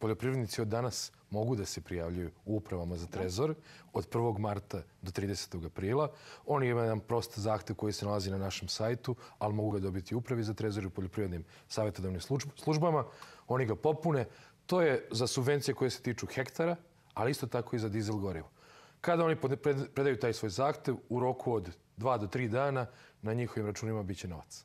poljoprivrednici od danas mogu da se prijavljuju u upravama za da. trezor od 1. marta do 30. aprila. Oni imaju jedan prost zahtev koji se nalazi na našem sajtu, ali mogu ga dobiti upravi za trezor i u poljoprivrednim savjetodavnim službama. Oni ga popune. To je za subvencije koje se tiču hektara, ali isto tako i za dizel gorivo. Kada oni predaju taj svoj zahtev, u roku od 2 do 3 dana na njihovim računima biće novac.